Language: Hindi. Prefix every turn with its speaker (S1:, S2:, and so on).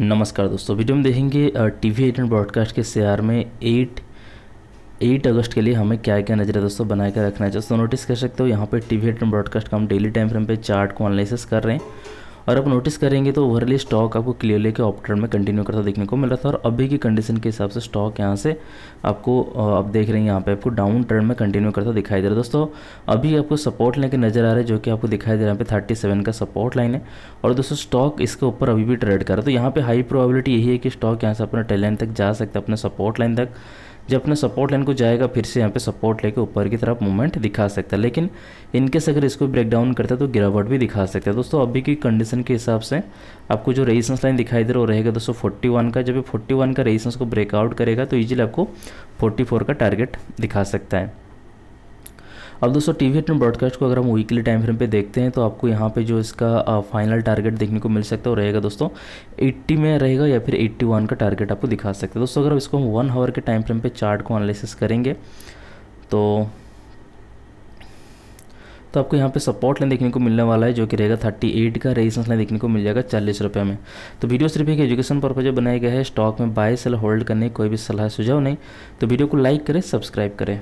S1: नमस्कार दोस्तों वीडियो में देखेंगे टी वी एट ब्रॉडकास्ट के शेयर में एट एट अगस्त के लिए हमें क्या क्या नजर दोस्तों बनाकर कर रखना है दोस्तों नोटिस कर सकते हो यहाँ पे टी वी एट ब्रॉडकास्ट का हम डेली टाइम फ्रेम पे चार्ट को एनालिसिस कर रहे हैं और आप नोटिस करेंगे तो ओवरली स्टॉक आपको क्लियरली के ऑप्टर में कंटिन्यू करता देखने को मिल रहा था और अभी की कंडीशन के हिसाब से स्टॉक यहाँ से आपको आप देख रहे हैं यहाँ पे आपको डाउन ट्रेंड में कंटिन्यू करता दिखाई दे रहा है दोस्तों अभी आपको सपोर्ट लेके नजर आ रहा है जो कि आपको दिखाई दे रहा है यहाँ पे थर्टी का सपोर्ट लाइन है और दोस्तों स्टॉक इसके ऊपर अभी भी ट्रेड कर रहा है तो यहाँ पे हाई प्रोबेबिलिटी यही है कि स्टॉक यहाँ से अपने टेलेंट तक जा सकता है अपने सपोर्ट लाइन तक जब अपने सपोर्ट लाइन को जाएगा फिर से यहाँ पे सपोर्ट लेके ऊपर की तरफ मूवमेंट दिखा सकता है लेकिन इनकेस अगर इसको ब्रेक डाउन करता है तो गिरावट भी दिखा सकता है दोस्तों अभी की कंडीशन के हिसाब से आपको जो रेजिस्टेंस लाइन दिखाई दे रहा रहेगा दोस्तों फोर्टी वन का जब फोर्टी वन का रेजिस्टेंस को ब्रेकआउट करेगा तो ईजिली आपको फोर्टी फोर का टारगेट दिखा सकता है अब दोस्तों टी वी ब्रॉडकास्ट को अगर हम वीकली टाइम फ्रेम पे देखते हैं तो आपको यहाँ पे जो इसका फाइनल टारगेट देखने को मिल सकता है वो रहेगा दोस्तों 80 में रहेगा या फिर 81 का टारगेट आपको दिखा सकते हैं दोस्तों अगर इसको हम वन आवर के टाइम फ्रेम पे चार्ट को एनालिसिस करेंगे तो तो आपको यहाँ पे सपोर्ट लाइन देखने को मिलने वाला है जो कि रहेगा थर्टी एट का रेजिस्टेंस लाइन देखने को मिल जाएगा चालीस रुपये में तो वीडियो सिर्फ एक एजुकेशन पर्पज बनाया गया है स्टॉक में बाय सेल होल्ड करने कोई भी सलाह सुझाव नहीं तो वीडियो को लाइक करें सब्सक्राइब करें